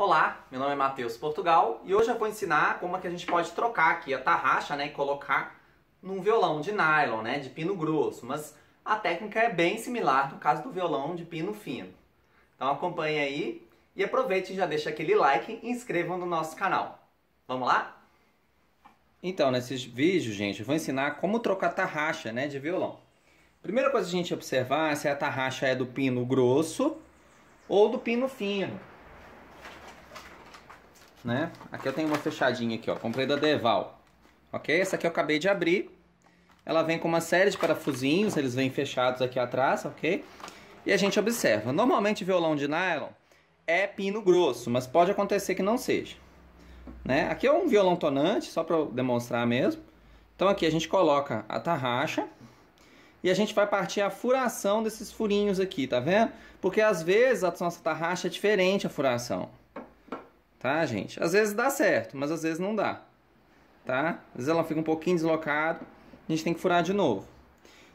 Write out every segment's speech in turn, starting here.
Olá, meu nome é Matheus Portugal e hoje eu vou ensinar como é que a gente pode trocar aqui a tarraxa né, e colocar num violão de nylon, né, de pino grosso, mas a técnica é bem similar no caso do violão de pino fino. Então acompanhe aí e aproveite e já deixa aquele like e inscrevam no nosso canal. Vamos lá? Então, nesses vídeos, gente, eu vou ensinar como trocar a tarraxa né, de violão. Primeira coisa a gente observar é se a tarraxa é do pino grosso ou do pino fino né? Aqui eu tenho uma fechadinha aqui, ó. Comprei da Deval. Ok? Essa aqui eu acabei de abrir. Ela vem com uma série de parafusinhos, eles vêm fechados aqui atrás, ok? E a gente observa. Normalmente violão de nylon é pino grosso, mas pode acontecer que não seja. Né? Aqui é um violão tonante, só para demonstrar mesmo. Então aqui a gente coloca a tarraxa e a gente vai partir a furação desses furinhos aqui, tá vendo? Porque às vezes a nossa tarraxa é diferente a furação tá, gente? Às vezes dá certo, mas às vezes não dá, tá? Às vezes ela fica um pouquinho deslocada, a gente tem que furar de novo.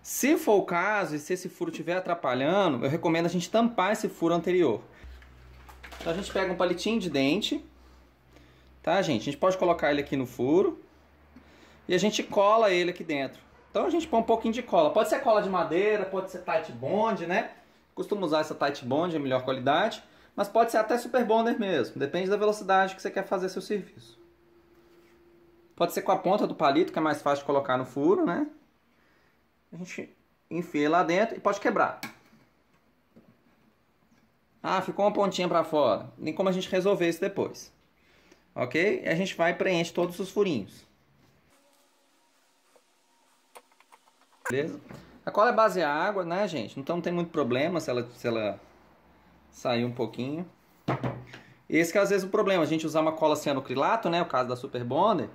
Se for o caso e se esse furo estiver atrapalhando, eu recomendo a gente tampar esse furo anterior. Então a gente pega um palitinho de dente, tá, gente? A gente pode colocar ele aqui no furo e a gente cola ele aqui dentro. Então a gente põe um pouquinho de cola. Pode ser cola de madeira, pode ser tight bond, né? Costumo usar essa tight bond, é melhor qualidade mas pode ser até Super Bonder mesmo, depende da velocidade que você quer fazer seu serviço. Pode ser com a ponta do palito, que é mais fácil de colocar no furo, né? A gente enfia lá dentro e pode quebrar. Ah, ficou uma pontinha para fora. Nem como a gente resolver isso depois. Ok? E a gente vai preenche todos os furinhos. Beleza? A cola é base a água, né, gente? Então não tem muito problema se ela, se ela sai um pouquinho. Esse que é às vezes o problema, a gente usar uma cola cianocrilato, né, o caso da Super Bonder,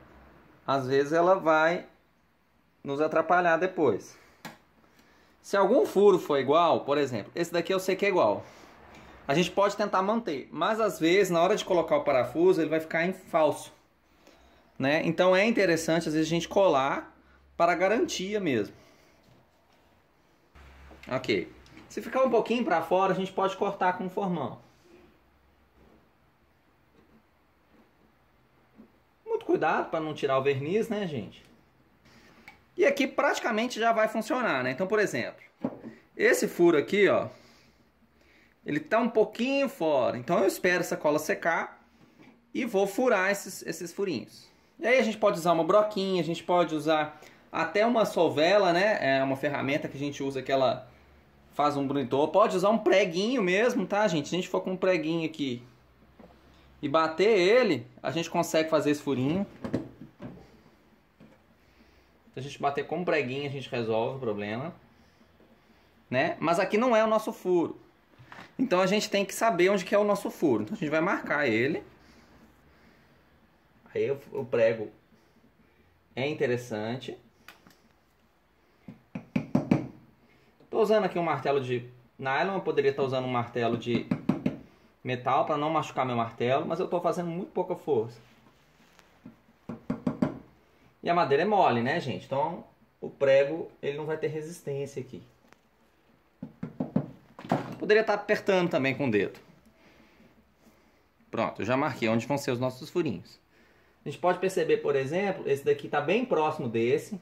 às vezes ela vai nos atrapalhar depois. Se algum furo for igual, por exemplo, esse daqui eu sei que é igual. A gente pode tentar manter, mas às vezes na hora de colocar o parafuso ele vai ficar em falso. Né? Então é interessante às vezes a gente colar para garantia mesmo. Ok. Se ficar um pouquinho para fora, a gente pode cortar com o formão. Muito cuidado para não tirar o verniz, né, gente? E aqui praticamente já vai funcionar, né? Então, por exemplo, esse furo aqui, ó, ele tá um pouquinho fora. Então, eu espero essa cola secar e vou furar esses, esses furinhos. E aí a gente pode usar uma broquinha, a gente pode usar até uma solvela, né? É uma ferramenta que a gente usa aquela faz um monitor, pode usar um preguinho mesmo, tá, gente? Se a gente for com um preguinho aqui e bater ele, a gente consegue fazer esse furinho. Se a gente bater com um preguinho, a gente resolve o problema. Né? Mas aqui não é o nosso furo. Então a gente tem que saber onde que é o nosso furo. Então a gente vai marcar ele. Aí o prego é interessante. Estou usando aqui um martelo de nylon, eu poderia estar tá usando um martelo de metal para não machucar meu martelo, mas eu estou fazendo muito pouca força. E a madeira é mole, né, gente? Então o prego ele não vai ter resistência aqui. Poderia estar tá apertando também com o dedo. Pronto, eu já marquei onde vão ser os nossos furinhos. A gente pode perceber, por exemplo, esse daqui está bem próximo desse.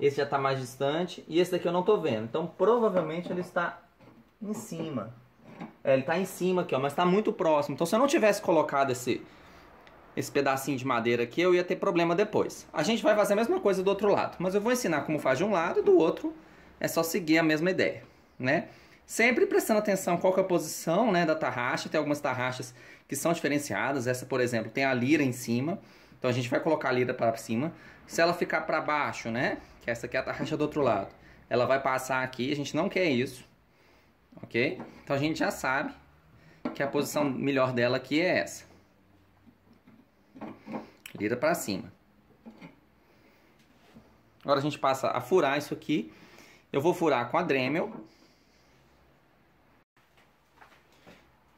Esse já está mais distante. E esse daqui eu não estou vendo. Então, provavelmente ele está em cima. É, ele está em cima aqui, ó, mas está muito próximo. Então, se eu não tivesse colocado esse, esse pedacinho de madeira aqui, eu ia ter problema depois. A gente vai fazer a mesma coisa do outro lado. Mas eu vou ensinar como faz de um lado e do outro. É só seguir a mesma ideia, né? Sempre prestando atenção qual é a posição né, da tarraxa. Tem algumas tarraxas que são diferenciadas. Essa, por exemplo, tem a lira em cima. Então a gente vai colocar a lira para cima. Se ela ficar para baixo, né? Que essa aqui é a tarraxa do outro lado. Ela vai passar aqui, a gente não quer isso. Ok? Então a gente já sabe que a posição melhor dela aqui é essa. Lira para cima. Agora a gente passa a furar isso aqui. Eu vou furar com a Dremel.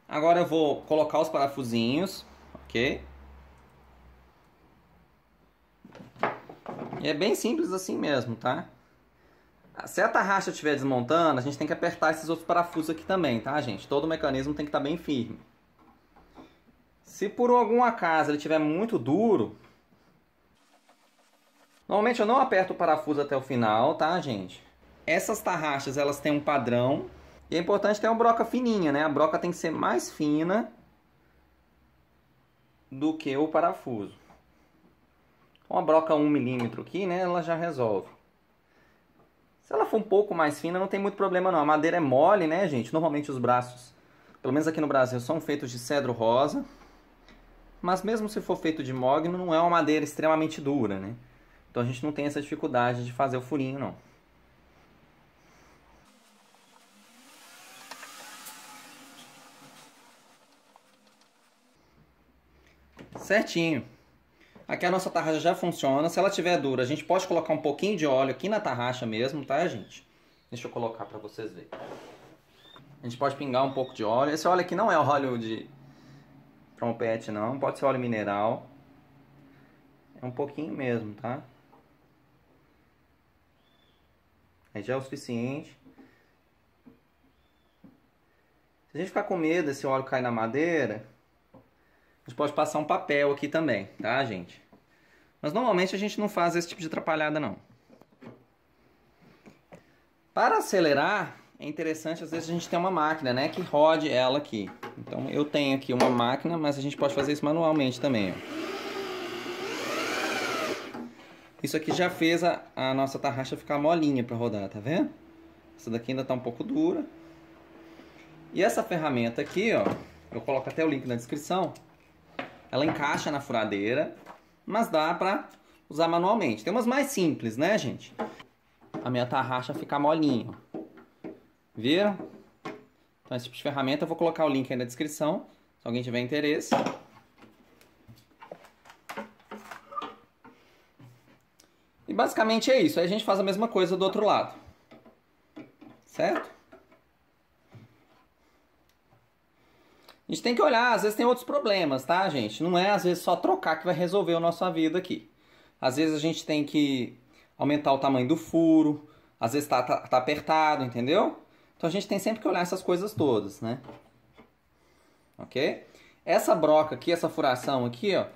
Agora eu vou colocar os parafusinhos, ok? É bem simples assim mesmo, tá? Se a tarraxa estiver desmontando, a gente tem que apertar esses outros parafusos aqui também, tá, gente? Todo o mecanismo tem que estar tá bem firme. Se por algum acaso ele estiver muito duro... Normalmente eu não aperto o parafuso até o final, tá, gente? Essas tarraxas, elas têm um padrão. E é importante ter uma broca fininha, né? A broca tem que ser mais fina do que o parafuso uma broca 1mm aqui, né, ela já resolve. Se ela for um pouco mais fina, não tem muito problema não. A madeira é mole, né, gente? Normalmente os braços, pelo menos aqui no Brasil, são feitos de cedro rosa. Mas mesmo se for feito de mogno, não é uma madeira extremamente dura, né? Então a gente não tem essa dificuldade de fazer o furinho, não. Certinho. Aqui a nossa tarraxa já funciona. Se ela tiver dura, a gente pode colocar um pouquinho de óleo aqui na tarraxa mesmo, tá, gente? Deixa eu colocar para vocês verem. A gente pode pingar um pouco de óleo. Esse óleo aqui não é óleo de trompete, não. Pode ser óleo mineral. É um pouquinho mesmo, tá? Aí já é o suficiente. Se a gente ficar com medo desse óleo cair na madeira, gente pode passar um papel aqui também, tá, gente? Mas normalmente a gente não faz esse tipo de atrapalhada, não. Para acelerar, é interessante às vezes a gente ter uma máquina, né, que rode ela aqui. Então eu tenho aqui uma máquina, mas a gente pode fazer isso manualmente também, ó. Isso aqui já fez a, a nossa tarraxa ficar molinha para rodar, tá vendo? Essa daqui ainda tá um pouco dura. E essa ferramenta aqui, ó, eu coloco até o link na descrição, ela tá. encaixa na furadeira, mas dá pra usar manualmente. Tem umas mais simples, né, gente? A minha tarraxa fica molinha. Viram? Então, esse tipo de ferramenta, eu vou colocar o link aí na descrição, se alguém tiver interesse. E basicamente é isso. Aí a gente faz a mesma coisa do outro lado. Certo? A gente tem que olhar, às vezes tem outros problemas, tá, gente? Não é às vezes só trocar que vai resolver a nossa vida aqui. Às vezes a gente tem que aumentar o tamanho do furo, às vezes tá, tá, tá apertado, entendeu? Então a gente tem sempre que olhar essas coisas todas, né? Ok? Essa broca aqui, essa furação aqui, ó,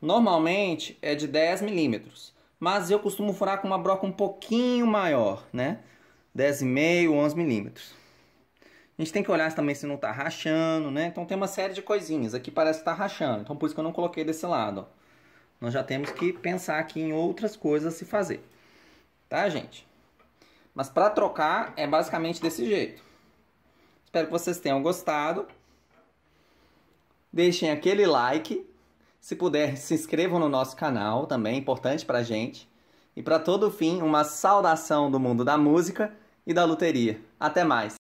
normalmente é de 10 milímetros. Mas eu costumo furar com uma broca um pouquinho maior, né? 10,5, 11 milímetros. A gente tem que olhar também se não está rachando, né? Então tem uma série de coisinhas. Aqui parece que tá rachando, então por isso que eu não coloquei desse lado. Ó. Nós já temos que pensar aqui em outras coisas a se fazer. Tá, gente? Mas para trocar é basicamente desse jeito. Espero que vocês tenham gostado. Deixem aquele like. Se puder, se inscrevam no nosso canal também, é importante pra gente. E para todo fim, uma saudação do mundo da música e da luteria. Até mais!